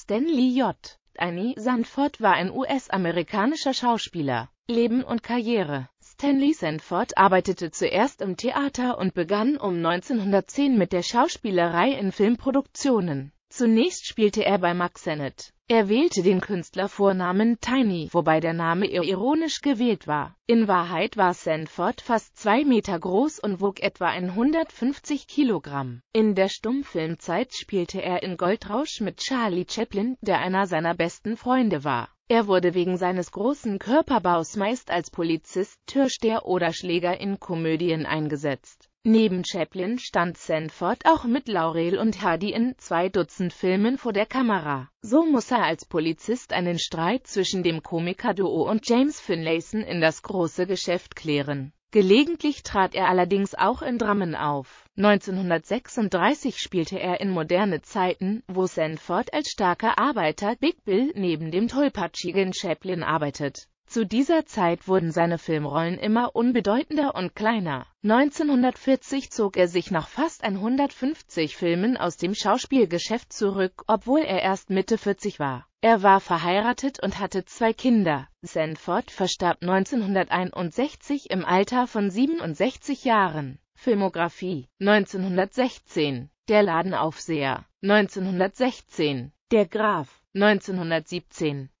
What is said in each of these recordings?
Stanley J. Annie Sanford war ein US-amerikanischer Schauspieler. Leben und Karriere Stanley Sanford arbeitete zuerst im Theater und begann um 1910 mit der Schauspielerei in Filmproduktionen. Zunächst spielte er bei Max Sennett. Er wählte den Künstlervornamen Tiny, wobei der Name ihr ironisch gewählt war. In Wahrheit war Sanford fast zwei Meter groß und wog etwa 150 Kilogramm. In der Stummfilmzeit spielte er in Goldrausch mit Charlie Chaplin, der einer seiner besten Freunde war. Er wurde wegen seines großen Körperbaus meist als Polizist, Türsteher oder Schläger in Komödien eingesetzt. Neben Chaplin stand Sanford auch mit Laurel und Hardy in zwei Dutzend Filmen vor der Kamera. So muss er als Polizist einen Streit zwischen dem Komiker-Duo und James Finlayson in das große Geschäft klären. Gelegentlich trat er allerdings auch in Drammen auf. 1936 spielte er in Moderne Zeiten, wo Sanford als starker Arbeiter Big Bill neben dem tollpatschigen Chaplin arbeitet. Zu dieser Zeit wurden seine Filmrollen immer unbedeutender und kleiner. 1940 zog er sich nach fast 150 Filmen aus dem Schauspielgeschäft zurück, obwohl er erst Mitte 40 war. Er war verheiratet und hatte zwei Kinder. Sanford verstarb 1961 im Alter von 67 Jahren. Filmografie 1916 Der Ladenaufseher 1916 Der Graf 1917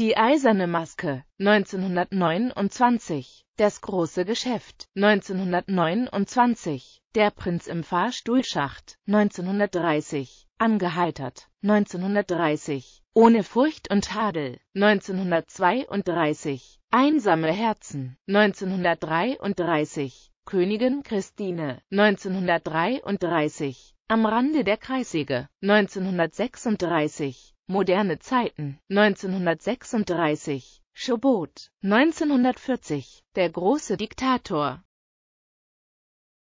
Die eiserne Maske 1929, Das große Geschäft 1929, Der Prinz im Fahrstuhlschacht 1930, Angeheitert 1930, Ohne Furcht und Tadel 1932, Einsame Herzen 1933, Königin Christine 1933, Am Rande der Kreissäge 1936 Moderne Zeiten 1936 Schobot 1940 Der große Diktator